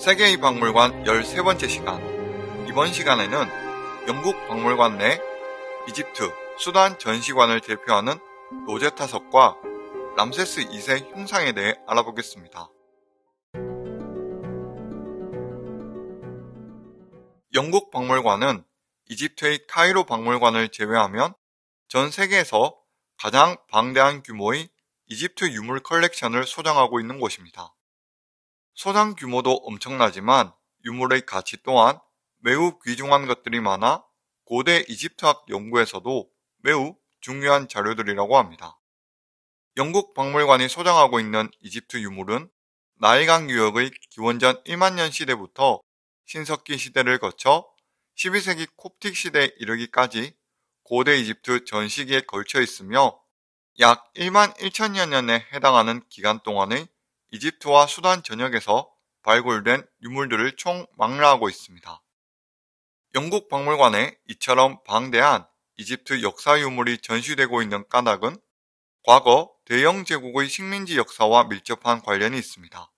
세계의 박물관 13번째 시간. 이번 시간에는 영국 박물관 내 이집트, 수단 전시관을 대표하는 로제타석과 람세스 2세 흉상에 대해 알아보겠습니다. 영국 박물관은 이집트의 카이로 박물관을 제외하면 전 세계에서 가장 방대한 규모의 이집트 유물 컬렉션을 소장하고 있는 곳입니다. 소장 규모도 엄청나지만 유물의 가치 또한 매우 귀중한 것들이 많아 고대 이집트학 연구에서도 매우 중요한 자료들이라고 합니다. 영국 박물관이 소장하고 있는 이집트 유물은 나일강 유역의 기원전 1만 년 시대부터 신석기 시대를 거쳐 12세기 콥틱 시대에 이르기까지 고대 이집트 전 시기에 걸쳐 있으며 약 1만 1천여 년에 해당하는 기간 동안의 이집트와 수단 전역에서 발굴된 유물들을 총 망라하고 있습니다. 영국 박물관에 이처럼 방대한 이집트 역사 유물이 전시되고 있는 까닭은 과거 대영 제국의 식민지 역사와 밀접한 관련이 있습니다.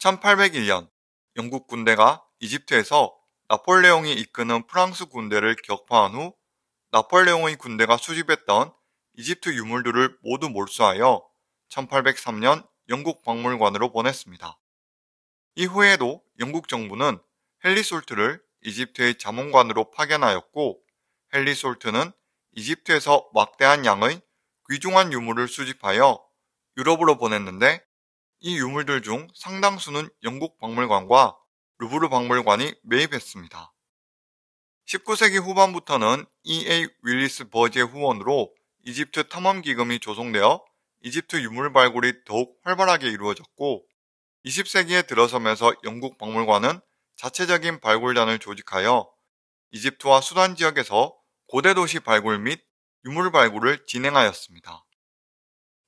1801년 영국 군대가 이집트에서 나폴레옹이 이끄는 프랑스 군대를 격파한 후 나폴레옹의 군대가 수집했던 이집트 유물들을 모두 몰수하여 1803년 영국 박물관으로 보냈습니다. 이후에도 영국 정부는 헨리 솔트를 이집트의 자문관으로 파견하였고 헨리 솔트는 이집트에서 막대한 양의 귀중한 유물을 수집하여 유럽으로 보냈는데 이 유물들 중 상당수는 영국 박물관과 루브르 박물관이 매입했습니다. 19세기 후반부터는 E.A. 윌리스 버지의 후원으로 이집트 탐험기금이 조성되어 이집트 유물 발굴이 더욱 활발하게 이루어졌고 20세기에 들어서면서 영국 박물관은 자체적인 발굴단을 조직하여 이집트와 수단 지역에서 고대 도시 발굴 및 유물 발굴을 진행하였습니다.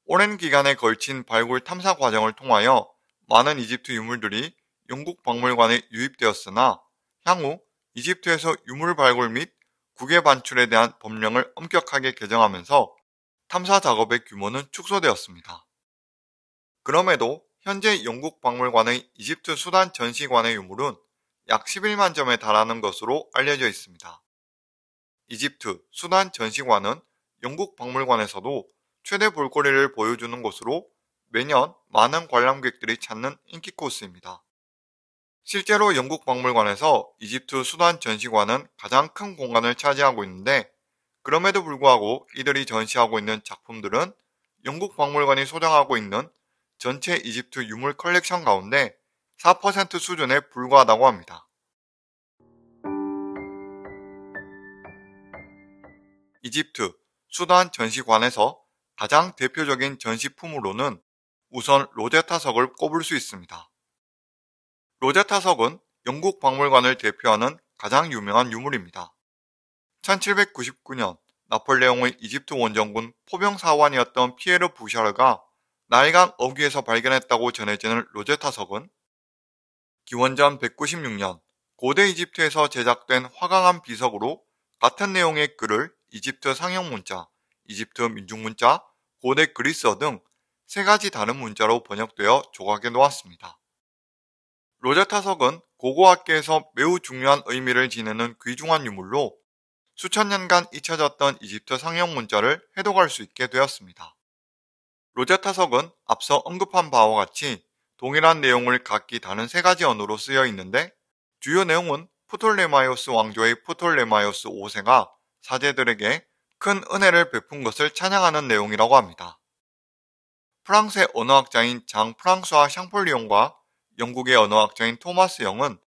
오랜 기간에 걸친 발굴 탐사 과정을 통하여 많은 이집트 유물들이 영국 박물관에 유입되었으나 향후 이집트에서 유물 발굴 및 국외 반출에 대한 법령을 엄격하게 개정하면서 탐사 작업의 규모는 축소되었습니다. 그럼에도 현재 영국 박물관의 이집트 수단 전시관의 유물은 약 11만 점에 달하는 것으로 알려져 있습니다. 이집트 수단 전시관은 영국 박물관에서도 최대 볼거리를 보여주는 곳으로 매년 많은 관람객들이 찾는 인기 코스입니다. 실제로 영국 박물관에서 이집트 수단 전시관은 가장 큰 공간을 차지하고 있는데 그럼에도 불구하고 이들이 전시하고 있는 작품들은 영국 박물관이 소장하고 있는 전체 이집트 유물 컬렉션 가운데 4% 수준에 불과하다고 합니다. 이집트 수단 전시관에서 가장 대표적인 전시품으로는 우선 로제타석을 꼽을 수 있습니다. 로제타석은 영국 박물관을 대표하는 가장 유명한 유물입니다. 1799년 나폴레옹의 이집트 원정군 포병 사원이었던 피에르 부샤르가 나일강 어귀에서 발견했다고 전해지는 로제타석은 기원전 196년 고대 이집트에서 제작된 화강암 비석으로 같은 내용의 글을 이집트 상형 문자, 이집트 민중 문자, 고대 그리스어 등 세 가지 다른 문자로 번역되어 조각해 놓았습니다. 로제타석은 고고학계에서 매우 중요한 의미를 지니는 귀중한 유물로 수천 년간 잊혀졌던 이집트 상형 문자를 해독할 수 있게 되었습니다. 로제타석은 앞서 언급한 바와 같이 동일한 내용을 각기 다른 세 가지 언어로 쓰여 있는데 주요 내용은 프톨레마이오스 왕조의 프톨레마이오스 5세가 사제들에게 큰 은혜를 베푼 것을 찬양하는 내용이라고 합니다. 프랑스의 언어학자인 장 프랑스와 샹폴리옹과 영국의 언어학자인 토마스 영은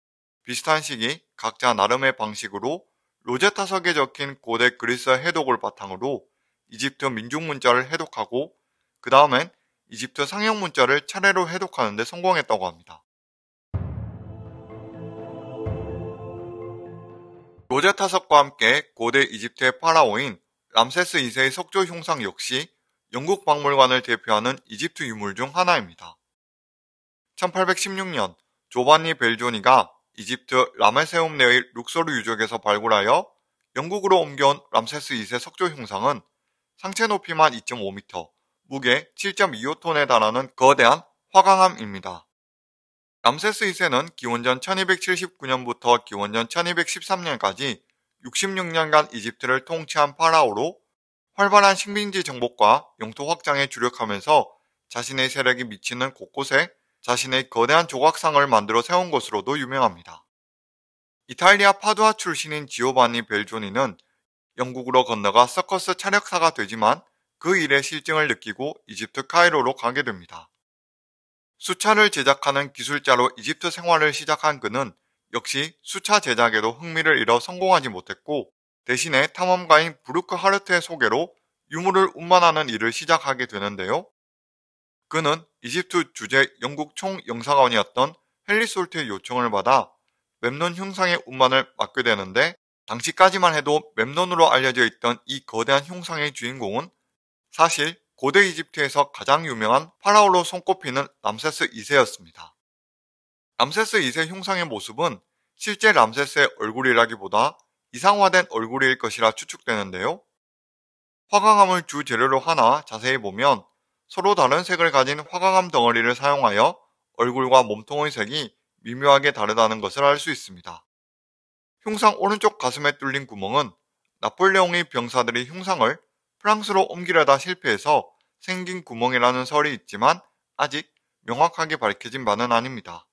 비슷한 시기 각자 나름의 방식으로 로제타석에 적힌 고대 그리스 해독을 바탕으로 이집트 민족 문자를 해독하고 그 다음엔 이집트 상형 문자를 차례로 해독하는 데 성공했다고 합니다. 로제타석과 함께 고대 이집트의 파라오인 람세스 2세의 석조 흉상 역시 영국 박물관을 대표하는 이집트 유물 중 하나입니다. 1816년 조반니 벨조니가 이집트 라메세움내의 룩소르 유적에서 발굴하여 영국으로 옮겨온 람세스 2세 석조 흉상은 상체 높이만 2.5m, 무게 7.25톤에 달하는 거대한 화강암입니다. 람세스 2세는 기원전 1279년부터 기원전 1213년까지 66년간 이집트를 통치한 파라오로 활발한 식민지 정복과 영토 확장에 주력하면서 자신의 세력이 미치는 곳곳에 자신의 거대한 조각상을 만들어 세운 것으로도 유명합니다. 이탈리아 파두아 출신인 지오바니 벨조니는 영국으로 건너가 서커스 차력사가 되지만 그 일의 실증을 느끼고 이집트 카이로로 가게 됩니다. 수차를 제작하는 기술자로 이집트 생활을 시작한 그는 역시 수차 제작에도 흥미를 잃어 성공하지 못했고 대신에 탐험가인 브루크 하르트의 소개로 유물을 운반하는 일을 시작하게 되는데요. 그는 이집트 주재 영국 총영사관이었던 헨리 솔트의 요청을 받아 웹론 흉상의 운반을 맡게 되는데 당시까지만 해도 웹론으로 알려져 있던 이 거대한 흉상의 주인공은 사실 고대 이집트에서 가장 유명한 파라오로 손꼽히는 람세스 2세였습니다. 람세스 2세 흉상의 모습은 실제 람세스의 얼굴이라기보다 이상화된 얼굴일 것이라 추측되는데요. 화강암을 주재료로 하나 자세히 보면 서로 다른 색을 가진 화강암 덩어리를 사용하여 얼굴과 몸통의 색이 미묘하게 다르다는 것을 알 수 있습니다. 흉상 오른쪽 가슴에 뚫린 구멍은 나폴레옹의 병사들이 흉상을 프랑스로 옮기려다 실패해서 생긴 구멍이라는 설이 있지만 아직 명확하게 밝혀진 바는 아닙니다.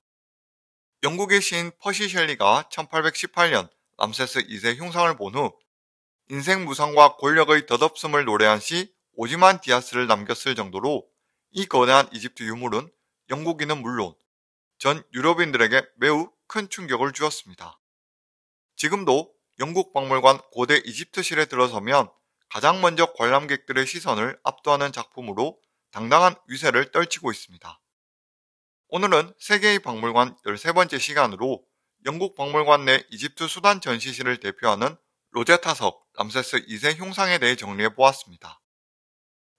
영국의 시인 퍼시 셸리가 1818년 람세스 2세 흉상을 본 후 인생 무상과 권력의 덧없음을 노래한 시 오즈만 디아스를 남겼을 정도로 이 거대한 이집트 유물은 영국인은 물론 전 유럽인들에게 매우 큰 충격을 주었습니다. 지금도 영국 박물관 고대 이집트실에 들어서면 가장 먼저 관람객들의 시선을 압도하는 작품으로 당당한 위세를 떨치고 있습니다. 오늘은 세계의 박물관 13번째 시간으로 영국 박물관 내 이집트 수단 전시실을 대표하는 로제타석 람세스 2세 흉상에 대해 정리해 보았습니다.